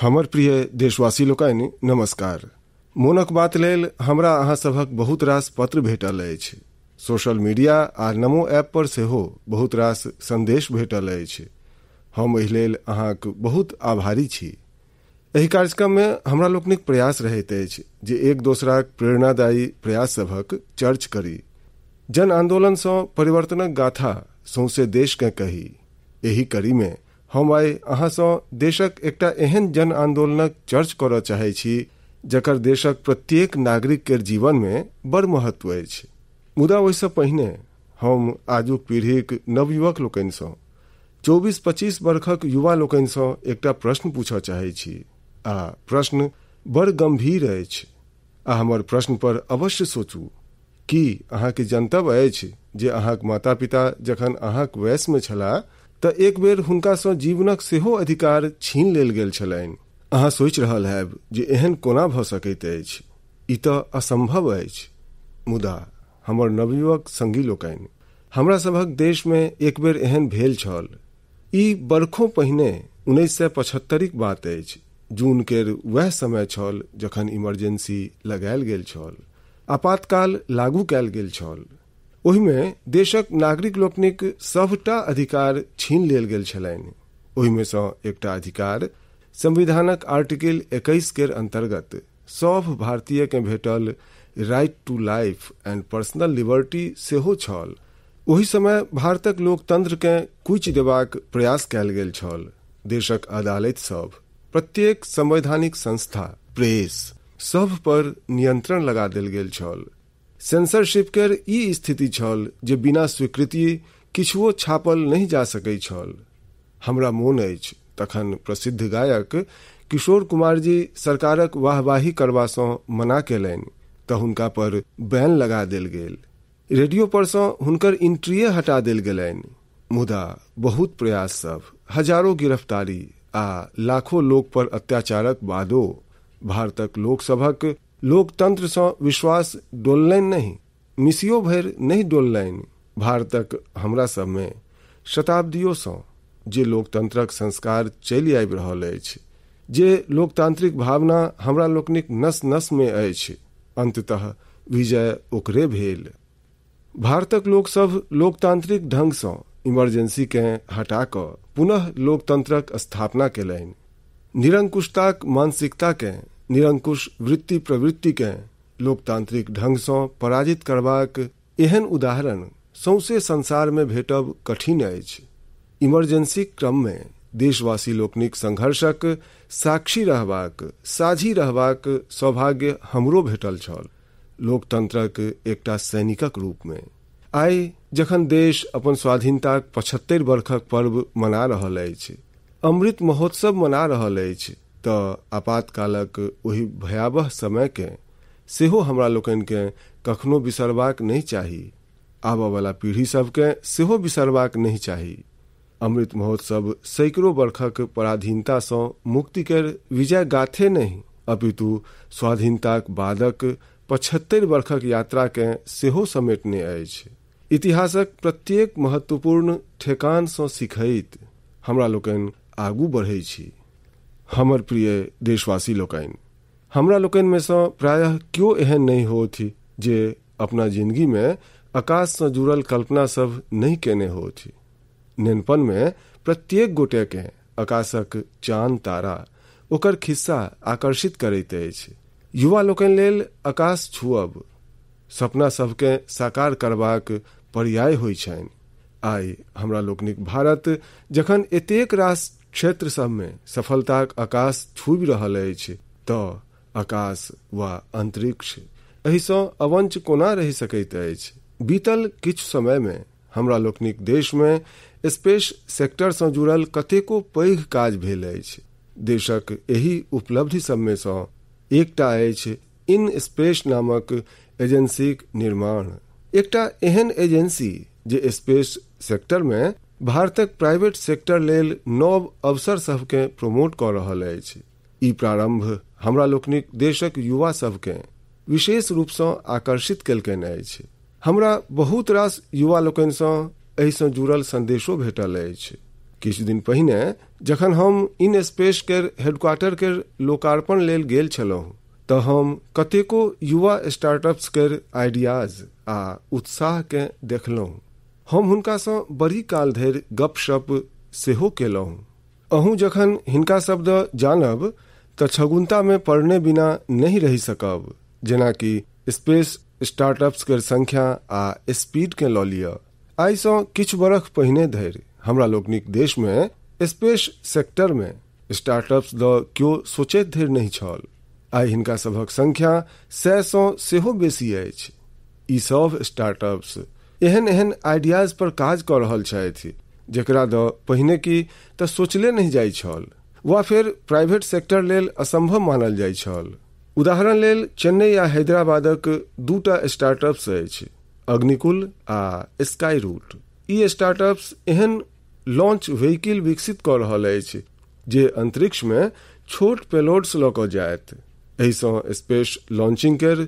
हमर प्रिय देशवासी लोकनि नमस्कार मोनक बात लेल हमरा अहाँ सभक बहुत रास पत्र भेटल अछि सोशल मीडिया आ नमो ऐप पर सेहो बहुत रास संदेश भेटल अछि हम एहि लेल अहाँक बहुत आभारी छी एहि कार्यक्रममे हमरा लोकनिक प्रयास रहैत अछि जे एक दोसराक प्रेरणादायी प्रयास सभक चर्च करी जन आन्दोलनसँ परिवर्तनक गाथा सौंसे देशकेँ कही एहि कड़ीमे हम आइ अहाँ देशक एकटा एहन जन आंदोलनक चर्च कर चाहैत छी जकर देशक प्रत्येक नागरिक केर जीवनमे बड़ महत्व अछि मुदा ओहिसँ पहिने हम आजुक पीढ़ीक नवयुवक लोकनिसँ चौबीस पच्चीस वर्षक युवा लोकनिसँ एकटा प्रश्न पूछ चाहे छी आ प्रश्न बड़ गंभीर अछि आ हमर प्रश्न पर अवश्य सोचू की अहाँके जनतब अछि जे अहाँक माता पिता जखन अहाँक वयसमे छलाह तो एक बेर से जीवनक सेहो अधिकार छीन लेल गेल छलनि अहाँ सोचि रहल हैब जे एहन कोना भऽ सकैत अछि ई तऽ असम्भव अछि मुदा हमर नवयुवक सङ्गी लोकनि हमरा सभक देशमे एक बेर एहन भेल छल ई बरखों पहिने उन्नैस सए पचहत्तरिक बात अछि जून केर वह समय छल जखन इमरजेंसी लगायल गेल छल आपातकाल लागू कयल गेल छल ओहि में देशक नागरिक लोकनिक सबटा अधिकार छीन लेल गेल छलनि ओहि में सँ एकटा अधिकार संविधानक आर्टिकल 21 केर अंतर्गत सब भारतीय के भेटल right to life and personal liberty सेहो छल ओहि समय भारतक के कुचि देबाक प्रयास कयल गेल छल देशक अदालत सब प्रत्येक संवैधानिक संस्था प्रेस सब पर नियंत्रण लगा देल गेल छल सेंसरशिपकर ई स्थिति छल जे बिना स्वीकृति किछुओ छापल नहि जा सकै छल हमरा मोन अछि तखन प्रसिद्ध गायक किशोर कुमार जी सरकारक वाहवाही करबासँ मना केलनि तऽ हुनका पर बैन लगा देल गेल रेडियो परसँ हुनकर इंट्रिये हटा देल गेलनि मुदा बहुत प्रयास सब हजारों गिरफ्तारी आ लाखों लोक पर अत्याचारक बादो भारतक लोक सभक लोकतंत्र सँ विश्वास डोललनि नहि मिसियो भरि नहि डोललनि भारतक हमरा सभमे शताब्दियोसँ जे लोकतंत्रक संस्कार चलि आबि रहल अछि जे लोकतांत्रिक भावना हमरा लोकनिक नस में अछि अंततः विजय ओकरे भेल भारतक सब लोकतांत्रिक इमरजेंसी के हटा कऽ पुनः लोकतंत्रक स्थापना कयलनि निरंकुशताक के निरंकुश वृत्ति प्रवृत्ति के लोकतांत्रिक ढंग सँ पराजित करबाक एहन उदाहरण सौंसे संसार में भेटब कठिन अछि इमरजेंसी क्रम में देशवासी लोकनिक संघर्षक साक्षी रहबाक साझी रहबाक सौभाग्य हमरो भेटल छल लोकतंत्रक एकटा सैनिकक रूप में आइ जखन देश अपन स्वाधीनताक पचहत्तरि वर्षक पर्व मना रहल अछि अमृत महोत्सव मना रहल अछि तो आपातकालक वही भयावह के सेहो हमरा के कखनो बिसरबाक नहीं चाही वाला पीढ़ी सबके सेहो बिसरबाक नहीं चाही अमृत महोत्सव सैकड़ों वर्षक पराधीनता से मुक्ति केर विजय गाथे नहि अपितु स्वाधीनताक बादक पचहत्तरि वर्षक यात्राकेँ सेहो समेटने अछि इतिहासक प्रत्येक महत्वपूर्ण ठेकानसँ सिखैत हमरा लोकनि आगू बढ़ै छी हमर प्रिय देशवासी लोकन हमरा में से प्राय कियो एहन हो थी जे अपना आकाश से जुड़ल कल्पना सब नहीं केने नेनपन में प्रत्येक गोटे के आकाशक चांद तारा ओकर खिस्सा आकर्षित करते युवा लोकनि लेल आकाश छुअब सपना सबके साकार करबाक पर्याय हो छनि आइ हमरा लोकनिक भारत जखन एतेक रास क्षेत्र में सफलता आकाश छूब रहा है तो आकाश वा अंतरिक्ष एहिसँ अवंच कोना रह सकैत अछि बीतल किछु में हमरा लोकनिक में स्पेस सेक्टर से जुड़ल कतेको पैघ काज भेल अछि देशक एहि उपलब्धि सब सँ एकटा अछि इन स्पेस नामक एजेंसीक निर्माण एकटा एहन एजेंसी जे स्पेस सेक्टर में भारतक प्राइवेट सेक्टर लेल नव अवसर सबके प्रमोट कऽ रहल अछि ई प्रारंभ हमरा लोकनिक देशक युवा सबके विशेष रूपसँ आकर्षित केलकनि अछि हमरा बहुत रास युवा लोकनिसँ एहिसँ जुड़ल संदेशो भेटल अछि किछु दिन पहिने जखन हम इन स्पेस केर हेडक्वार्टर केर लोकार्पण लेल गेल छलहुँ तऽ हम कतेको युवा स्टार्टअप्स केर आइडियाज आ उत्साहकेँ देखलहुँ हम हुनका सँ बड़ी काल धरि गपशप सेहो केलहुँ अहूँ जखन हिनका शब्द जानब तऽ में पढ़ने बिना नहि रहि सकब जेनाकि स्पेस स्टार्टअप्स केर संख्या आ स्पीड केँ लऽ लिअ आइसँ किछु बरख पहिने धरि हमरा लोकनिक देशमे स्पेस सेक्टरमे स्टार्टअप्स द क्यो सोचैत धरि नहि छल आइ हिनका सभक संख्या सएसँ सेहो बेसी अछि ई सभ स्टार्टअप्स एहन एहन आइडियाज पर काज कर रहल छथि जेकरा द पहिने की त सोचले नहीं जाय छल वा फिर प्राइवेट सेक्टर लेल असंभव मानल जाय छल उदाहरण लेल चेन्नई आ हैदराबादक दूटा स्टार्टअप्स अछि अग्निकुल आ स्काई रूट ई स्टार्टअप्स एहन लॉन्च व्हीकिल विकसित कऽ रहल अछि जे में छोट पेलोड्स लऽ कऽ जायत स्पेस लॉन्चिंग केर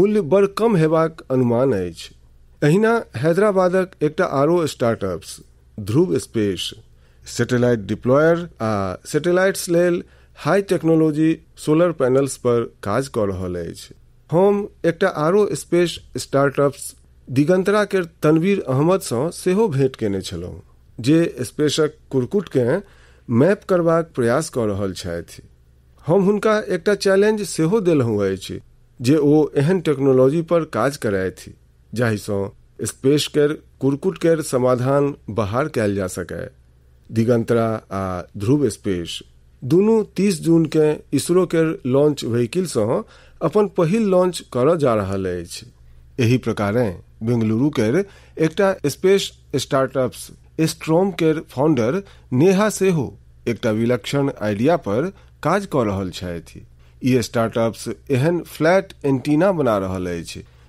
मूल्य बड़ कम हेबाक अनुमान अछि अहिना हैदराबादक एकटा आरो startups Dhruva space satellite deployer आ सैटेलाइट्स लेल हाई टेक्नोलॉजी सोलर पैनल्स पर काज कऽ रहल अछि हम एकटा आरो स्पेस स्टार्टअप्स दिगंतरा केर तनवीर अहमदसँ सेहो भेंट केने छलहुँ जे स्पेसक कुरकुटकेँ मैप करबाक प्रयास कऽ रहल छथि हम हुनका एकटा चैलेंज सेहो देलहुँ अछि जे ओ एहन टेक्नोलॉजी पर काज करथि जाहिसों स्पेश के कुरकुट के समाधान बाहर कैल जा सके दिगंतरा आ ध्रुव स्पेस दोनों 30 जून के इसरो के लॉन्च व्हीकिल से अपन पहल लॉन्च कर जा रहा है यही प्रकारे बेंगलुरु के एक स्पेस स्टार्टअप्स स्ट्रोम के फाउंडर नेहा सेहो एक विलक्षण आइडिया पर काज कऽ रहा छथि ई स्टार्टअप्स एहन फ्लैट एंटीना बना रहा है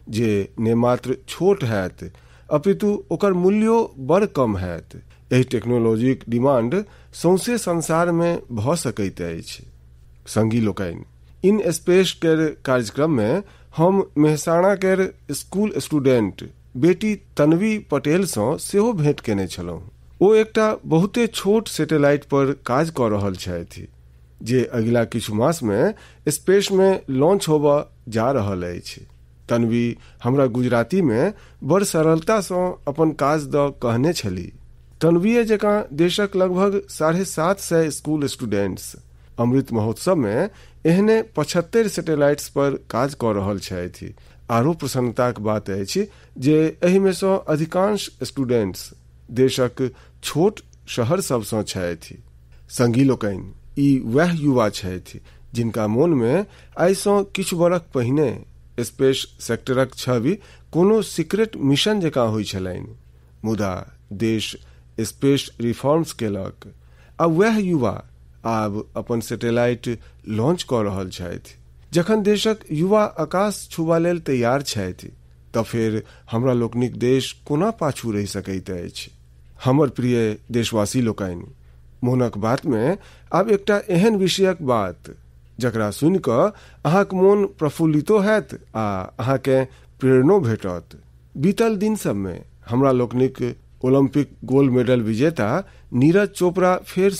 जे मात्र छोट हैत अपितु ओकर मूल्यो बड़ कम हैत एहि टेक्नोलॉजीक डिमांड सौंसे संसार भऽ सकैत अछि संगी लोकनि इन स्पेस केर में हम मेहसाणा केर स्कूल स्टूडेंट बेटी तन्वी पटेल सेहो भेंट केने छलहुँ ओ एकटा बहुते छोट सेटेलाइट पर काज कऽ रहल छथि जे अगिला किछु स्पेस स्पेसमे लॉन्च होबय जा रहल अछि तन्वी हमरा गुजराती में बड़ सरलता से अपन काज द कहने छली तन्वीय जका देशक लगभग साढ़े सात सय स्कूल स्टूडेंट्स अमृत महोत्सव में एहने पचहत्तर सेटेलाइट्स पर काज कह रहल छथि आरो के बात अछि जे एहि में सँ अधिकांश स्टूडेंट्स देशक छोट शहर सब सँ छथि संगी लोकनि ई युवा छथि जिनका मन में आइ सँ किछु बरख पहिने स्पेस सेक्टरक छवि कोनो सीक्रेट मिशन जका होइत मुदा देश स्पेस रिफॉर्म्स केलक आ वह युवा आब अपन सैटेलाइट लॉन्च कऽ रहल छथि जखन देशक युवा आकाश छुबा लेल तैयार छथि तऽ फेर हमरा लोकनिक देश कोना पाछू रहि सकैत अछि हमर प्रिय देशवासी लोकनि मोहनक बातमे आब एकटा एहन विषयक बात जकरा सुनि कऽ अहाँक मोन प्रफुल्लितो हैत आ अहाँकेँ प्रेरणो भेटत बीतल दिन सबमे हमरा लोकनिक ओलम्पिक गोल्ड मेडल विजेता नीरज चोपड़ा सुर्खी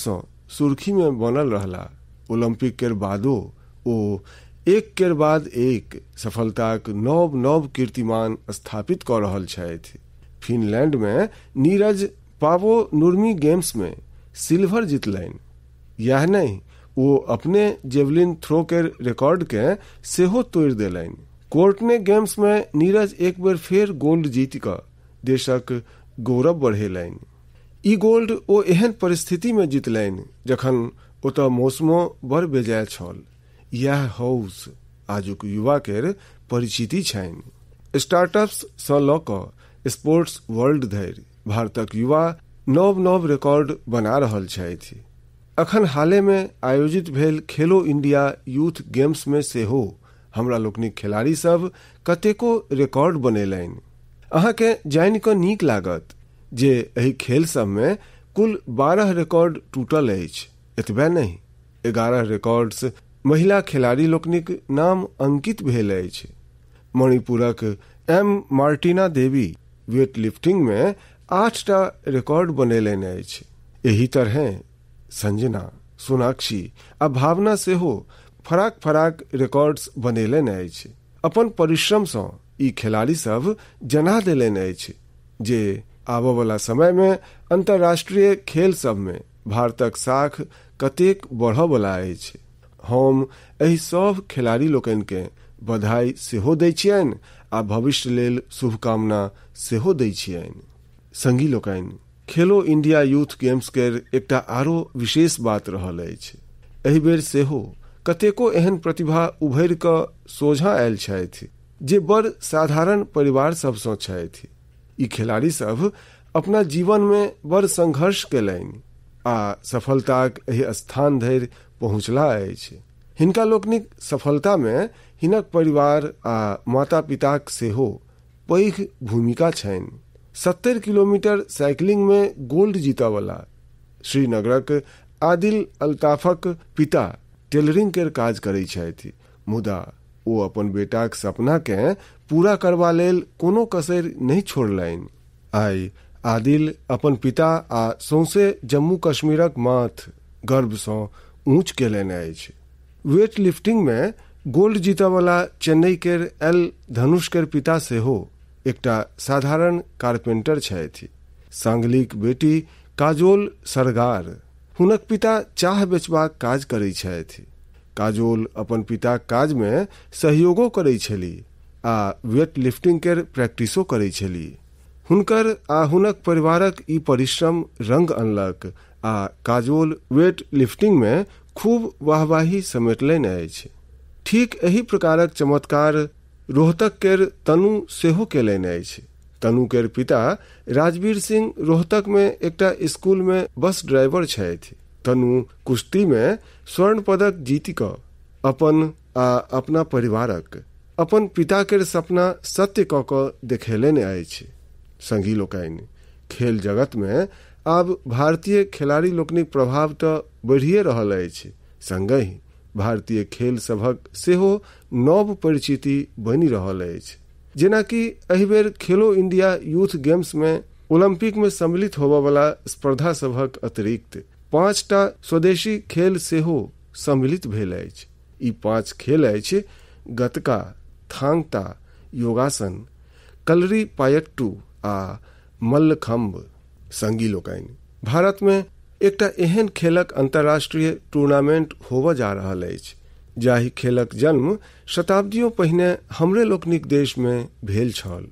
सुर्खीमे बनल रहला ओलम्पिक केर बादो ओ एक केर बाद एक सफलताक नव नव कीर्तिमान स्थापित कऽ रहल छथि फिनलैंडमे नीरज पावो नुर्मी गेम्समे सिल्वर जितलनि इएह नहि ओ अपने जेवलिन थ्रो के रिकॉर्ड के सेहो तोड़ देलनि कोर्ट ने गेम्स में नीरज एक बार फिर गोल्ड जीत का देशक गौरव बढ़ेलनि ई गोल्ड ओ एहन परिस्थिति में जीतलनि जखन ओत मौसमो बड़ बेजाय छल यह हाउस आजुक युवा के परिचिति छनि स्टार्टअप्स से लऽ स्पोर्ट्स वर्ल्ड धरि भारतक युवा नव नव रिकॉर्ड बना रहल छथि अखन हाले में आयोजित भेल खेलो इंडिया यूथ गेम्स में हो हमरा लोकनिक खिलाड़ी सब कतेको रिकॉर्ड बनेलनि के जान कऽ नीक लागत जे एहि खेल में कुल बारह रिकॉर्ड टूटल एतबे नहीं एगारह रिकॉर्ड्स महिला खिलाड़ी लोकनिक नाम अंकित भेल मणिपुरक M Martina Devi weight lifting मे आठटा रिकॉर्ड बनेलनि अछि एही तरहे संजना सोनाक्षी आ भावना हो फराक फराक रिकॉर्ड्स बनेलनि अछि अपन से ई खिलाड़ी सब जना देलनि अछि जे समय में अंतर्राष्ट्रीय खेल में भारतक साख कतेक वाला अछि हम एहि खिलाड़ी लोकन के बधाई सेहो दै आ भविष्य लेल शुभकामना सेहो दै छियनि संगी लोकनि खेलो इंडिया यूथ गेम्स के एक आरो विशेष बात रहल अछि एहि बेर कतेको एहन प्रतिभा उभर कऽ सोझा आयल जे बड़ साधारण परिवार सभसँ छथि ई खिलाड़ी सब अपना में बड़ संघर्ष कल आ सफलता एहि स्थान धरि पहुँचला अछि हिनका लोकनिक में हिनक परिवार आ माता पिताक सेहो पैघ भूमिका छनि सत्तर किलोमीटर साइकिलिंग में गोल्ड जीता वाला श्रीनगरक आदिल अल्ताफक पिता टेलरिंग केर काज करै छथि मुदा ओ अपन बेटाक के पूरा करबा लेल कोनो कसरि नहि छोड़लनि आइ आदिल अपन पिता आ सौंसे जम्मू कश्मीरक माथ गर्वसँ ऊँच केलनि अछि वेट में गोल्ड वाला चेन्नई केर एल धनुष केर पिता सेहो एकटा साधारण कारपेंटर छथि सांगलीक बेटी काजोल सरगार हुनक पिता चाह बेचबाक काज करै छथि काजोल अपन पिताक काजमे सहयोगो करै छलीह आ वेट लिफ्टिंग केर प्रैक्टिसो करै छलीह हुनकर आ हुनक परिवारक ई परिश्रम रंग अनलक आ काजोल वेट लिफ्टिंग में खूब वाहवाही समेटलनि अछि ठीक एही प्रकारक चमत्कार रोहतक केर तनु सेहो कलने अछि तनु केर पिता राजवीर सिंह रोहतक में एकटा स्कूल में बस ड्राइवर छथि तनु कुश्ती में स्वर्ण पदक जीति क अपन आ अपना परिवारक अपन पिता केर सपना सत्य क कऽ देखेलनि अछि संगी लोकनि खेल जगत में आब भारतीय खिलाड़ी लोकनिक प्रभाव त बढ़िए रहल अछि संगहि भारतीय खेल सभक सेहो नव परिचिति बनि रहल अछि जेनाकि एहि खेलो इंडिया यूथ गेम्स में ओलम्पिक में सम्मिलित वाला स्पर्धा सभक अतिरिक्त पांचटा स्वदेशी खेल सेहो सम्मिलित भेल अछि ई पांच खेल अछि गतका थांगता योगासन कलरी पायट्टू आ मल्लखम्ब संगी लोकनि भारत में एकटा एहन खेलक अंतर्राष्ट्रीय टूर्नामेंट होबय जा रहल अछि जाहि खेलक जन्म शताब्दियों पहिने हमरे लोकनिक देश में भेल छल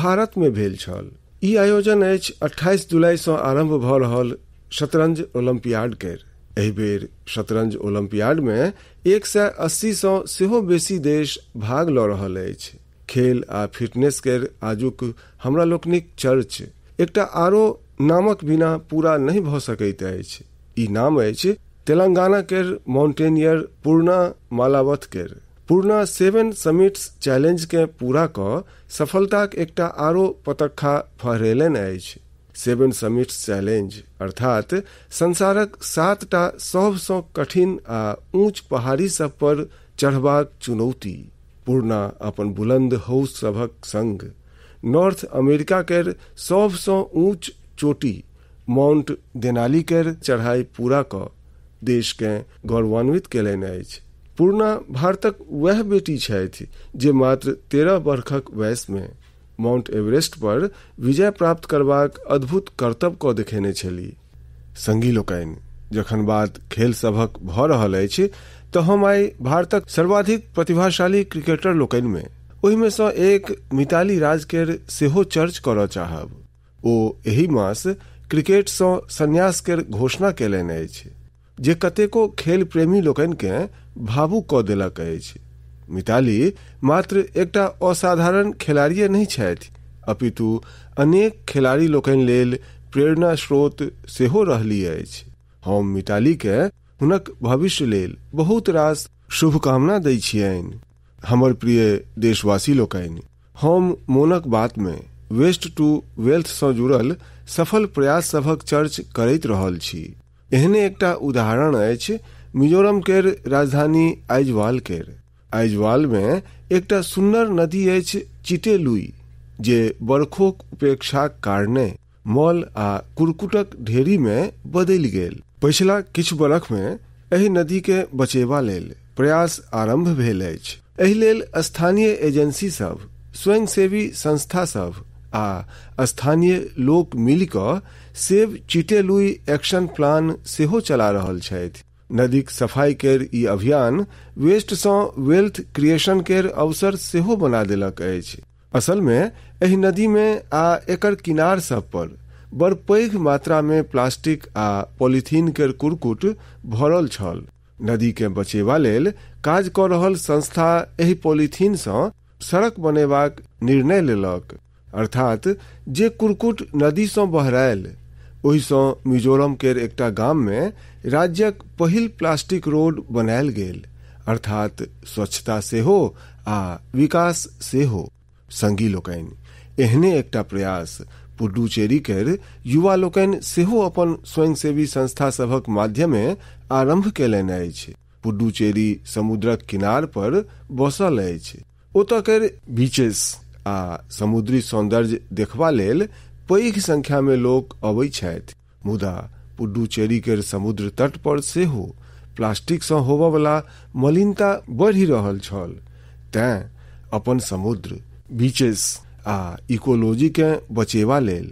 भारत में भेल छल ई आयोजन अछि 28 जुलाई सँ आरंभ भ रहल शतरंज ओलम्पियाड केर एहि बेर शतरंज ओलम्पियाड में एक सय अस्सी सँ सेहो बेसी देश भाग लऽ रहल अछि खेल आ फिटनेस केर आजुक हमरा लोकनिक चर्च एकटा आरो नामक बिना पूरा नहीं भ सकते नाम अछि तेलंगाना केर माउंटेनियर पूर्णा मालावत केर पूर्णा सेवन समिट्स चैलेंज के पूरा सफलता के एक आरो पतखा फहरेलन सेवन समिट्स चैलेंज अर्थात संसारक सातटा सभ कठिन आ ऊंच पहाड़ी सब पर चढ़वा चुनौती पूर्णा अपन बुलंद हौस सभक संग नॉर्थ अमेरिका केर सबसे ऊंच चोटी माउंट देनाली केर चढ़ाई पूरा देश के गौरवान्वित कलन पूर्णा भारतक वह बेटी छथि जे मात्र तेरह वर्षक वयस में माउंट एवरेस्ट पर विजय प्राप्त करबाक अद्भुत कर्तव्य क देखेने छलीह संगी लोकनि जखन बात खेल सभक भऽ रहल अछि तऽ हम आइ भारतक सर्वाधिक प्रतिभाशाली क्रिकेटर लोकनि मे ओहिमे सँ एक मिताली राज केर सेहो चर्च करऽ चाहब ओ एहि मास क्रिकेटसँ संन्यास केर घोषणा कयलनि अछि जे कतेको खेल प्रेमी लोकनिकेँ भावुक कऽ देलक अछि मिताली मात्र एकटा असाधारण खेलाड़ीये नहि छथि अपितु अनेक खेलाड़ी लोकनि लेल प्रेरणा स्रोत सेहो रहली अछि हम मितालीकेँ हुनक भविष्य लेल बहुत रास शुभकामना दै छियनि हमर प्रिय देशवासी लोकनि हम मोनक बातमे वेस्ट टू वेल्थ सँ जुड़ल सफल प्रयास सभक चर्च करैत रहल छी एहने एकटा उदाहरण अछि मिजोरम केर राजधानी आइजवाल केर में एकटा सुन्नर नदी अछि चिटेलुई जे बरखोक उपेक्षाक कारणे मॉल आ कुरकुटक ढेरी ढेरीमे बदलि गेल पछिला किछु में एहि नदी के बचेबा लेल प्रयास आरंभ भेल अछि एहि लेल स्थानीय एजेंसी सभ स्वयंसेवी संस्था सभ आ स्थानीय लोक मिलिकऽ सेव चिटेलुई एक्शन प्लान सेहो चला रहल छथि नदीक सफाई केर ई अभियान वेस्ट सँ वेल्थ क्रिएशन केर अवसर सेहो बना देलक अछि असल में एहि नदी में आ एकर किनार सब पर बड़ पैघ मात्रा में प्लास्टिक आ पॉलिथीन केर कुरकुट भरल छल नदी के बचेबा लेल काज कऽ रहल संस्था एहि पॉलिथीन सँ सड़क बनेबाक निर्णय लेलक अर्थात जे कुरकुट नदी सँ बहरायल ओहि सँ मिजोरम केर एकटा गाम मे राज्यक पहिल प्लास्टिक रोड बनायल गेल अर्थात स्वच्छता सेहो आ विकास सेहो संगी लोकनि एहने एकटा प्रयास पुडुचेरी केर युवा लोकनि सेहो अपन स्वयंसेवी संस्था सभक माध्यमे आरंभ कलन अछि पुडुचेरी समुद्रक किनार पर बसल अछि ओतय केर बीचेस आ समुद्री सौंदर्य देखवा लेल पैघ संख्या में लोग अबै छथि मुदा पुडुचेरी के समुद्र तट पर सेहो प्लास्टिक होब वाला मलिनता बढ़ रहल छल तें अपन समुद्र बीचेस आ के बचेवा लेल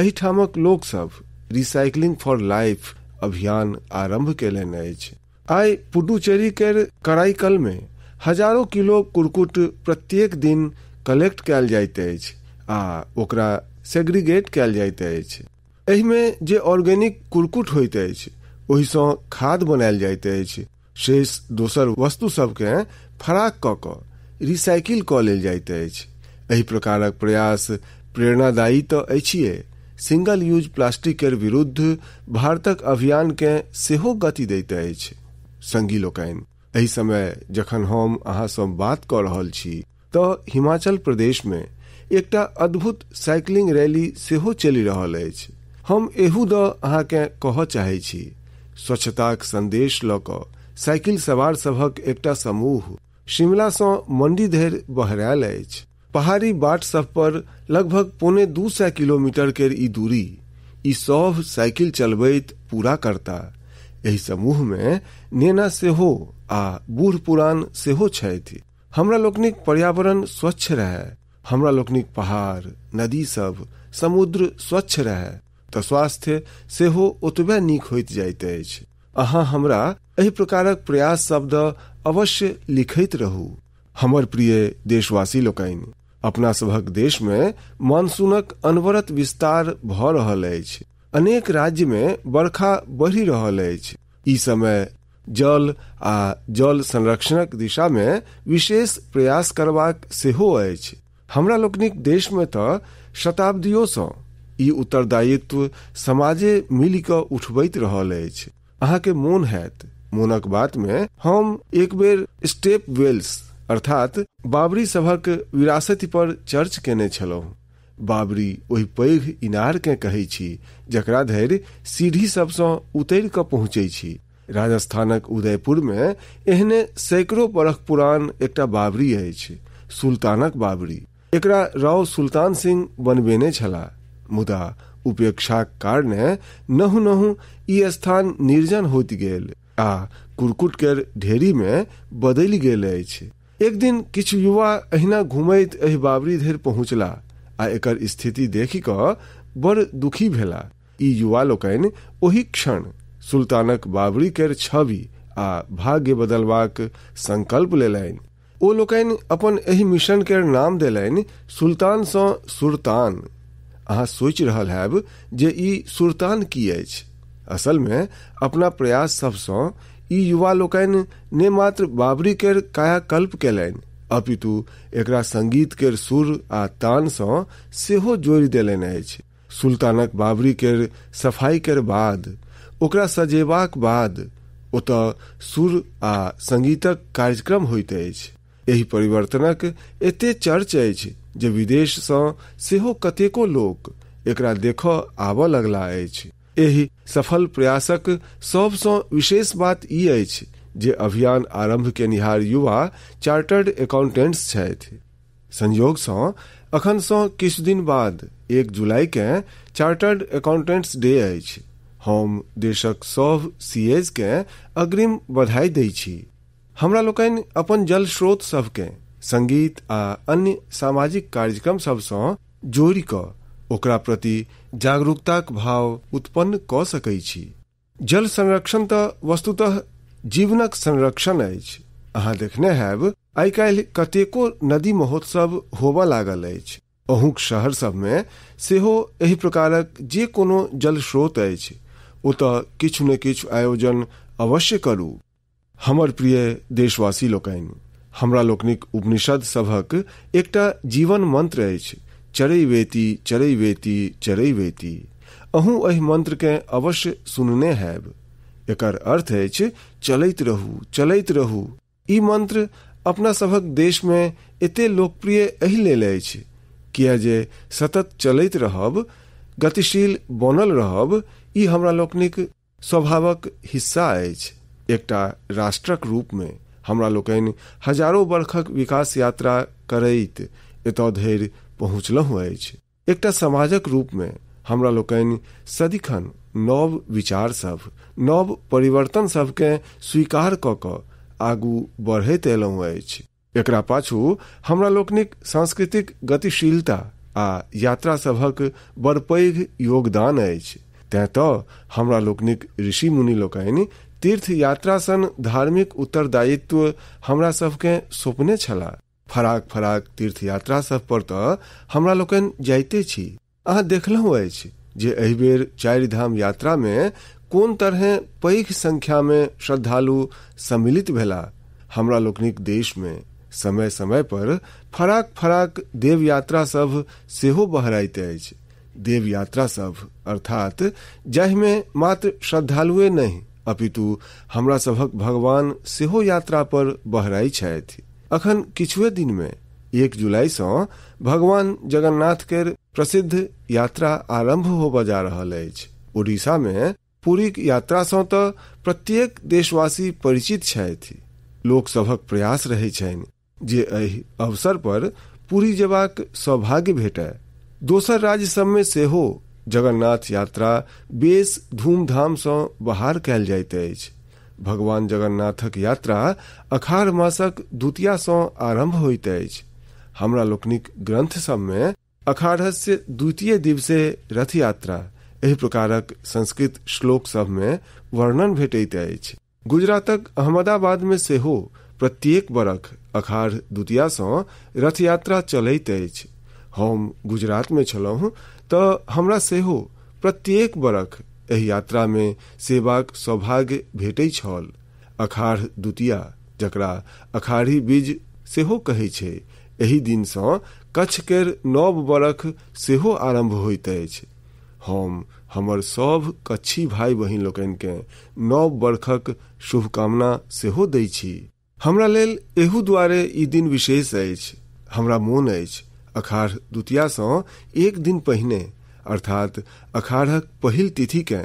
एहिठामक सब रिसाइकलिंग फॉर लाइफ अभियान आरंभ कयलनि अछि आइ पुडुचेरी केर कल में हजारों किलो कुरकुट प्रत्येक दिन कलेक्ट कयल जाइत अछि आ ओकरा सेग्रीगेट कयल जाइत अछि एहिमे जे ऑर्गेनिक कुरकुट होइत अछि ओहिसँ खाद बनायल जाइत अछि शेष दोसर वस्तु सभकेँ फराक कऽ कऽ रिसाइकिल कऽ लेल जाइत अछि एहि प्रकारक प्रयास प्रेरणादायी तऽ अछि सिंगल यूज प्लास्टिक केर विरुद्ध भारतक अभियानकेँ सेहो गति दैत अछि संगी लोकनि एहि समय जखन हम अहाँसँ बात कऽ रहल छी तो हिमाचल प्रदेश में एक अद्भुत साइकिलिंग रैली हो चली रहा अछि हम एहू दऽ अहाँकेँ कहऽ चाहै छी संदेश ल साइकिल सवार सभक एक समूह शिमला से मंडी धर बहरायल पहाड़ी बाट सब पर लगभग पौने दू सौ किलोमीटर के ई दूरी ई सब साइकिल चलबैत पूरा करता एहि समूह में नेना हो आ बूढ़ पुरान सेहो थी। हमरा लोकनिक पर्यावरण स्वच्छ रहे हमरा लोकनिक पहाड़ नदी सब समुद्र स्वच्छ रहे तो स्वास्थ्य सेहो ओतबे नीक होइत जाइत अछि हमरा एहि प्रकारक प्रयास शब्द अवश्य लिखैत रहू हमर प्रिय देशवासी लोकनि अपना सभक देश में मानसूनक अनवरत विस्तार भ रहल अछि अनेक राज्य में बरखा बढ़ि रहल अछि ई समय जल आ जल संरक्षणक दिशा में विशेष प्रयास करबाक सेहो अछि हमरा लोकनिक देश में तो शताब्दियों से ई उत्तरदायित्व समाजे मिलि कऽ उठबैत रहल अछि के मोन हैत मोनक बात में हम एक बेर स्टेप वेल्स अर्थात बाबरी सभक विरासत पर चर्च केने छलहुँ बाबरी ओहि पैघ के कहै छी जकरा धरि सीढ़ी सबसँ उतरि कऽ पहुँचै छी राजस्थानक उदयपुर में एहने सैकड़ों बरख पुरान एक बाबरी है सुल्तानक बाबरी एकरा राव सुल्तान सिंह बनबेने छला मुदा उपेक्षाक कारणे नहु नहु ई स्थान निर्जन हो गेल आ कुरकुट केर ढेरीमे बदलि गेल अछि एक दिन किछु युवा अहिना घुमैत एहि बाबरी धरि पहुँचला आ एकर स्थिति देखि कऽ बड़ दुखी भेला ई युवा लोकनि ओहि क्षण सुल्तानक बावड़ी केर छवि आ भाग्य बदलवाक संकल्प लेलनि ओ लोकनि अपन एहि मिशन केर नाम देलनि सुल्तान सँ सुल्तान अहाँ सोचि रहल हैब जे ई सुल्तान की अछि में अपना प्रयास सभसँ ई युवा लोकनि ने मात्र बाबरी केर कायाकल्प कलन अपितु एकरा संगीत केर सुर आ तानसँ सेहो जोड़ि देलनि अछि सुल्तानक बाबरी केर सफाई केर बाद ओकरा सजेबाक बाद ओतऽ सुर आ संगीतक कार्यक्रम होइत अछि एहि परिवर्तनक एते चर्च अछि जे सँ सेहो कतेको लोक एकरा देखऽ आबऽ लगला अछि एहि सफल प्रयासक सभसँ विशेष बात ई अछि जे अभियान आरंभ केनिहार युवा चार्टर्ड एकाउंटेंट्स छथि अखन सँ किछु दिन बाद एक जुलाई के चार्टर्ड एकाउंटेंट्स डे अछि हम देशक सी सीएज के अग्रिम बधाई दी छी हमरा लोकन अपन जल स्रोत सबके संगीत आ अन्य सामाजिक कार्यक्रम सभसँ जोड़ कऽ ओकरा प्रति जागरूकताक भाव उत्पन्न कऽ सकै छी जल संरक्षण त वस्तुतः जीवनक संरक्षण अछि अहाँ देखने हैब आइ काल्हि कतेको नदी महोत्सव होबय लागल अछि अहूक शहर सभमे सेहो एहि प्रकारक जे कोनो जल स्रोत अछि ओतः किछु ने किछु आयोजन अवश्य करू हमर प्रिय देशवासी लोकनि हमरा लोकनिक उपनिषद सभक एकटा जीवन मंत्र अछि चरै वेती चरै वेती चरै वेती अहूँ एहि मंत्रकेँ अवश्य सुनने हैब एकर अर्थ अछि चलैत रहू चलैत रहू ई मंत्र अपना सभक देश में एते लोकप्रिय एहि लेल अछि किया जे सतत चलैत रहब गतिशील बनल रहब ई हमरा लोकनिक स्वभावक हिस्सा अछि एकटा राष्ट्रक रूप में हमरा लोकनि हजारों वर्षक विकास यात्रा करैत एत धरि पहुँचलहुँ अछि एकटा समाजक में हमरा लोकनि सदिखन नव विचार सब नव परिवर्तन सबके स्वीकार कऽ कऽ आगू बढ़ैत एलहुँ अछि एकरा पाछू हमरा लोकनिक सांस्कृतिक गतिशीलता आ यात्रा सभक बड़ पैघ योगदान अछि तो हमरा लोकनिक ऋषि मुनि लोकनि तीर्थ यात्रा सन धार्मिक उत्तरदायित्व हमरा सबके सौंपने छला फराक फराक तीर्थ यात्रा सब पर तो हमरा लोकन जाइते छी अह देखलहुँ अछि जे एहि बेर चारि धाम यात्रा में कोन तरह पैघ संख्या में श्रद्धालु सम्मिलित भेला हमरा लोकनिक देश में समय समय पर फराक फराक देव यात्रा सब सेहो बहराइत अछि देव यात्रा सब अर्थात जह में मात्र श्रद्धालुए नहीं अपितु हमरा सभक भगवान सेहो यात्रा पर बहराई छथि अखन किछुए दिन में एक जुलाई सँ भगवान जगन्नाथ के प्रसिद्ध यात्रा आरंभ हो जा रहल अछि ओडिशा में पूरीक यात्रा सँ तऽ प्रत्येक देशवासी परिचित छथि लोक सभक प्रयास रहै छनि जे एहि अवसर पर पूरी जेबाक सौभाग्य भेटय दोसर राज्य में से हो जगन्नाथ यात्रा बेस धूमधाम सँ बहार कयल जाइत अछि भगवान जगन्नाथक यात्रा अखाढ़ मासक द्वितीया सँ आरंभ होइत अछि हमरा लोकनिक सब में अखाढ़स्य द्वितीय दिवसे रथ यात्रा एहि प्रकारक संस्कृत श्लोक में वर्णन भेटैत अछि गुजरातक अहमदाबाद में सेहो प्रत्येक बरख अखाढ़ द्वितीया सँ रथ यात्रा चलैत अछि हम गुजरातमे छलहुँ तो हमरा सेहो प्रत्येक बरख एहि में सेवाक सौभाग्य भेटै छल अखाढ़ द्वितीया जकरा अखाढ़ी बीज सेहो कहै छै एहि दिनसँ कच्छ केर नव बरख सेहो आरम्भ होइत अछि हम हमर सभ कच्छी भाई बहिन के नव बरखक शुभकामना सेहो दै छी हमरा लेल एहू दुआरे ई दिन विशेष अछि हमरा मोन अछि अखाढ़ द्वितीया सँ एक दिन पहिने अर्थात अखाढ़क पहिल तिथि के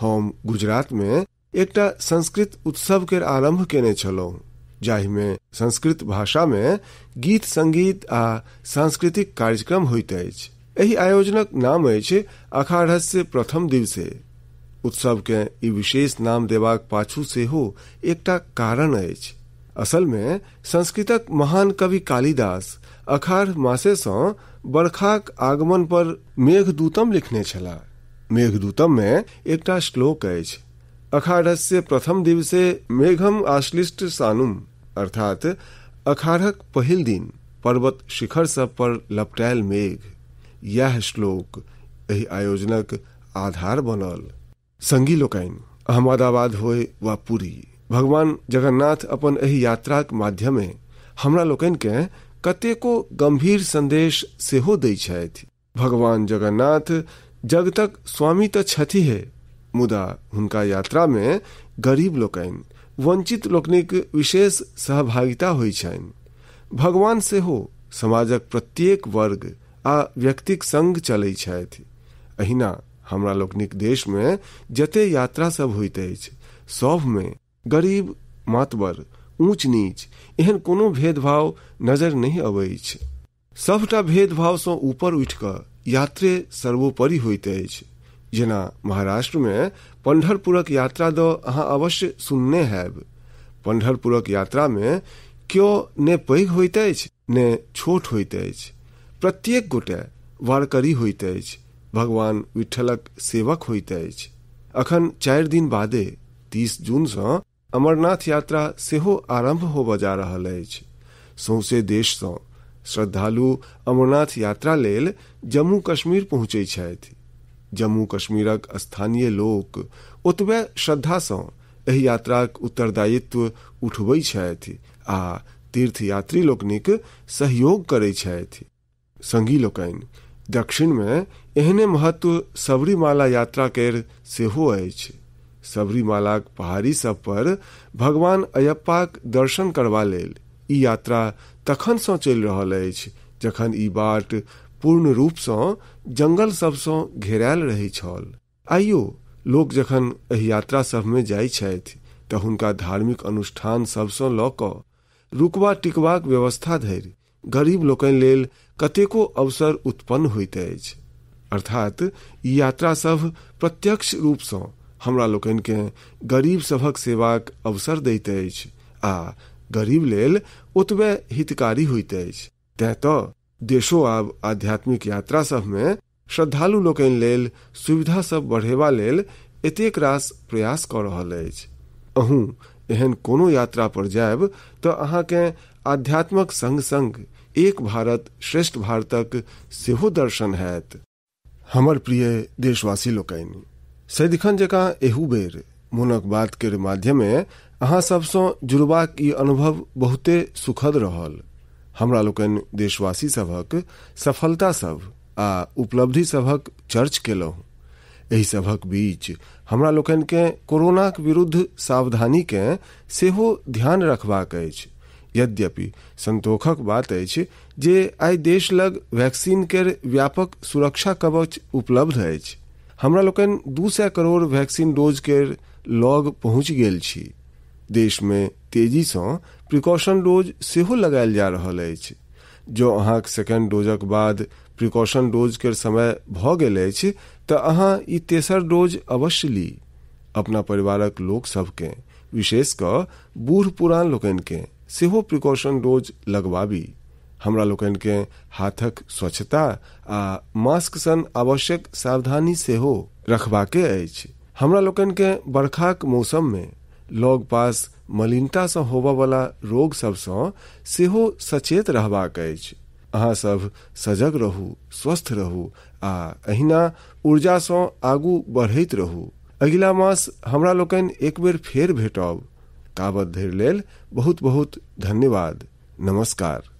हम गुजरात में एकटा संस्कृत उत्सव के आरंभ केने छलहुँ जाहि में संस्कृत भाषा में गीत संगीत आ सांस्कृतिक कार्यक्रम होइत अछि एहि आयोजनक नाम अछि अखाढ़स्य प्रथम दिवसे उत्सव के ई विशेष नाम देबाक पाछू सेहो एकटा कारण अछि असल में संस्कृतक महान कवि कालिदास अखाढ़ मासे सँ बरखाक आगमन पर मेघदूतम लिखने छला मेघदूतम में एकटा श्लोक अछि अखाढ़स्य प्रथम दिवसे मेघम आश्लिष्ट सानुम अर्थात अखाढ़क पहिल दिन पर्वत शिखर सब पर लपटायल मेघ यह श्लोक एहि आयोजनक आधार बनल संगी लोकनि अहमदाबाद होय वा पुरी भगवान जगन्नाथ अपन एहि यात्राक माध्यमे हमरा लोकनि के कतेको गंभीर संदेश सेहो दै छथि भगवान जगन्नाथ जगतक स्वामी छति है मुदा हुनका में गरीब लोकन वंचित लोकनिक विशेष सहभागिता हो छनि भगवान हो समाजक प्रत्येक वर्ग आ व्यक्तिक संग चल अहिना हमरा लोकनिक में जते यात्रा सब होते सब में गरीब मातवर ऊंच नीच एहन कोनो भेदभाव नजर नहि अबैछ सबटा भेदभाव सँ ऊपर उठि यात्रे सर्वोपरि होइत अछि जेना महाराष्ट्रमे पंढरपुरक यात्रा दऽ अहाँ अवश्य सुनने हैब पंढरपुरक यात्रामे क्यो ने पैघ होइत अछि ने छोट होइत अछि प्रत्येक गोटे वारकरी होइत अछि भगवान विठ्ठलक सेवक होइत अछि अखन चारि दिन बादे तीस जून से अमरनाथ यात्रा सेहो आरंभ होबय जा रहल अछि सौंसे देश सँ श्रद्धालु अमरनाथ यात्रा लेल जम्मू कश्मीर पहुँचै छथि जम्मू कश्मीरक स्थानीय लोक ओतबे श्रद्धा सँ एहि यात्राक उत्तरदायित्व उठबै छथि आ तीर्थयात्री लोकनिक सहयोग करै छथि संगी लोकनि दक्षिणमे एहने महत्व सबरीमाला यात्रा केर सेहो अछि સબરીમાલાક पहाड़ी सब पर भगवान अयप्पाक दर्शन करवा लेल ई यात्रा तखन सँ चलि रहल अछि जखन ई बाट पूर्ण रूप से जंगल सभसँ घेरायल रहै छल आइयो लोक जखन एहि यात्रा सभमे जाइ छथि तऽ हुनका धार्मिक अनुष्ठान सभसँ लऽ कऽ रुकबा टिकबाक व्यवस्था धरि गरीब लोकनि लेल कतेको अवसर उत्पन्न होइत अछि अर्थात ई यात्रा सब प्रत्यक्ष रूपसँ हमरा लोकन के गरीब सभक सेवा अवसर दैत अछि आ गरीब लेल ओतबे हितकारी होइत अछि तेँ तो देशो आब आध्यात्मिक यात्रा में श्रद्धालु लोकन लेल सुविधा सब बढ़ेबा लेल एतेक रास प्रयास कऽ रहल अछि अहूँ एहन कोनो यात्रा पर जायब तऽ अहाँकेँ आध्यात्मक संग संग एक भारत श्रेष्ठ भारतक सेहो दर्शन हैत हमर प्रिय देशवासी लोकनि सदिखन जका एहू बेर मोनक बात के माध्यमे अहाँ सबसँ जुड़बाक ई अनुभव बहुते सुखद रहल हमरा लोकनि देशवासी सभक सफलता सभ आ उपलब्धि सभक चर्च केलहुँ एहि सभक बीच हमरा लोकनिकेँ कोरोनाक विरुद्ध सावधानीकेँ सेहो ध्यान रखबाक अछि यद्यपि संतोखक बात अछि जे आइ देश लग वैक्सीन केर व्यापक सुरक्षा कवच उपलब्ध अछि हमरा लोकन दू सय करोड़ वैक्सीन डोज के लग पहुंच गेल छी देश तेजी से प्रिकॉशन डोज सेहो लगायल जा रहल अछि जो अहाँक सेकेंड डोजक बाद प्रिकॉशन डोज के समय भऽ गेल अछि तऽ अहाँ ई तेसर डोज अवश्य ली अपना परिवारक लोक सबके विशेष कऽ बूढ़ पुरान लोकनिकेँ सेहो प्रिकॉशन डोज लगवाबी हमरा लोकन के हाथक स्वच्छता आ मास्क सन आवश्यक सावधानी रखवा के अछि हमरा लोकन के बरखाक मौसम में लग पास मलिनता होब वाला रोग सभ से सेहो सचेत के अछि अहां सब सजग रहू स्वस्थ रहू आ अहिना ऊर्जा से आगू बढ़ैत रहू अगला मास हमरा लोकन एक बेर फेर भेटब ताबत धरि लेल बहुत बहुत धन्यवाद नमस्कार